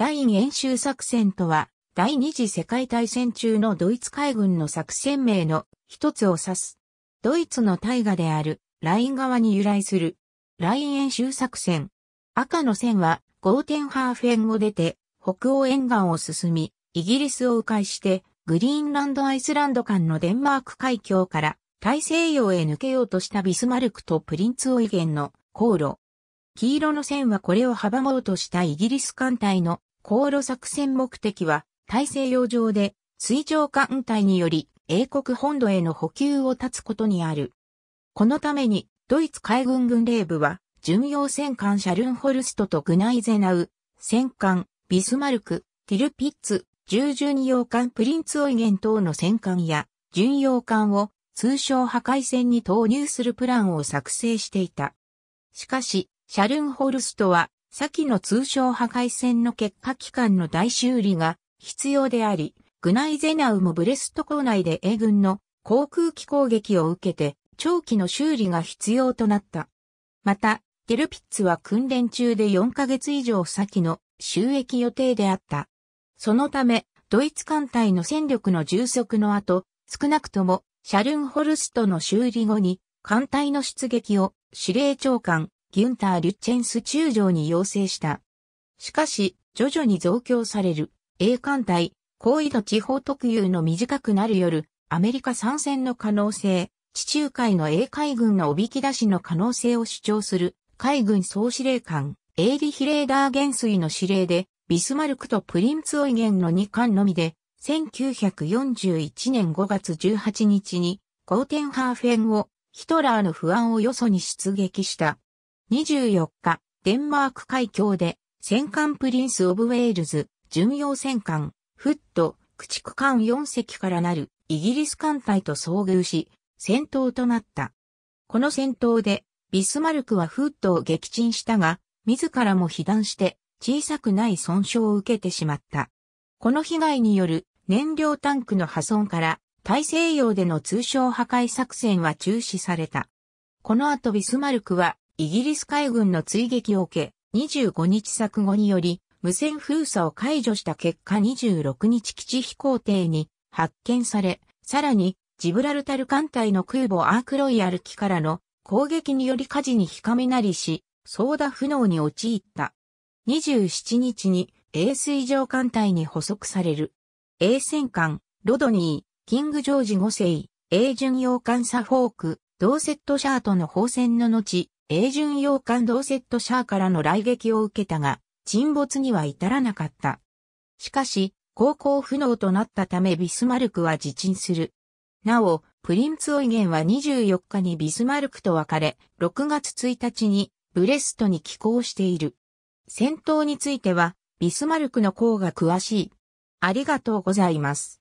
ライン演習作戦とは、第二次世界大戦中のドイツ海軍の作戦名の一つを指す。ドイツの大河であるライン側に由来する。ライン演習作戦。赤の線はゴーテンハーフェンを出て北欧沿岸を進み、イギリスを迂回してグリーンランドアイスランド間のデンマーク海峡から大西洋へ抜けようとしたビスマルクとプリンツオイゲンの航路。黄色の線はこれを阻もうとしたイギリス艦隊の航路作戦目的は、大西洋上で水上艦隊により英国本土への補給を断つことにある。このために、ドイツ海軍軍令部は、巡洋戦艦シャルンホルストとグナイゼナウ、戦艦、ビスマルク、ティルピッツ、従巡洋艦プリンツオイゲン等の戦艦や、巡洋艦を通称破壊戦に投入するプランを作成していた。しかし、シャルンホルストは先の通商破壊戦の結果機関の大修理が必要であり、グナイゼナウもブレスト港内で英軍の航空機攻撃を受けて長期の修理が必要となった。また、テルピッツは訓練中で4ヶ月以上先の収益予定であった。そのため、ドイツ艦隊の戦力の充足の後、少なくともシャルンホルストの修理後に艦隊の出撃を司令長官ギュンター・リュッチェンス中将に要請した。しかし、徐々に増強される、英艦隊、高緯度地方特有の短くなる夜、アメリカ参戦の可能性、地中海の英海軍のおびき出しの可能性を主張する、海軍総司令官、エイリヒレーダー元帥の指令で、ビスマルクとプリンツオイゲンの2艦のみで、1941年5月18日に、ゴーテンハーフェンを、ヒトラーの不安をよそに出撃した。24日、デンマーク海峡で、戦艦プリンス・オブ・ウェールズ、巡洋戦艦、フット、駆逐艦4隻からなるイギリス艦隊と遭遇し、戦闘となった。この戦闘で、ビスマルクはフットを撃沈したが、自らも被弾して小さくない損傷を受けてしまった。この被害による燃料タンクの破損から大西洋での通商破壊作戦は中止された。この後ビスマルクはイギリス海軍の追撃を受け、25日作後により、無線封鎖を解除した結果26日基地飛行艇に発見され、さらに、ジブラルタル艦隊の空母アークロイヤル機からの攻撃により火事に火めなりし、操舵不能に陥った。27日に衛水上艦隊に捕捉される。衛戦艦、ロドニー、キングジョージ5世、英巡洋艦サフォーク、ドーセットシャートの放戦の後、英順洋艦ドーセットシャーからの来撃を受けたが、沈没には至らなかった。しかし、航行不能となったためビスマルクは自沈する。なお、プリンツオイゲンは24日にビスマルクと別れ、6月1日にブレストに寄港している。戦闘については、ビスマルクの功が詳しい。ありがとうございます。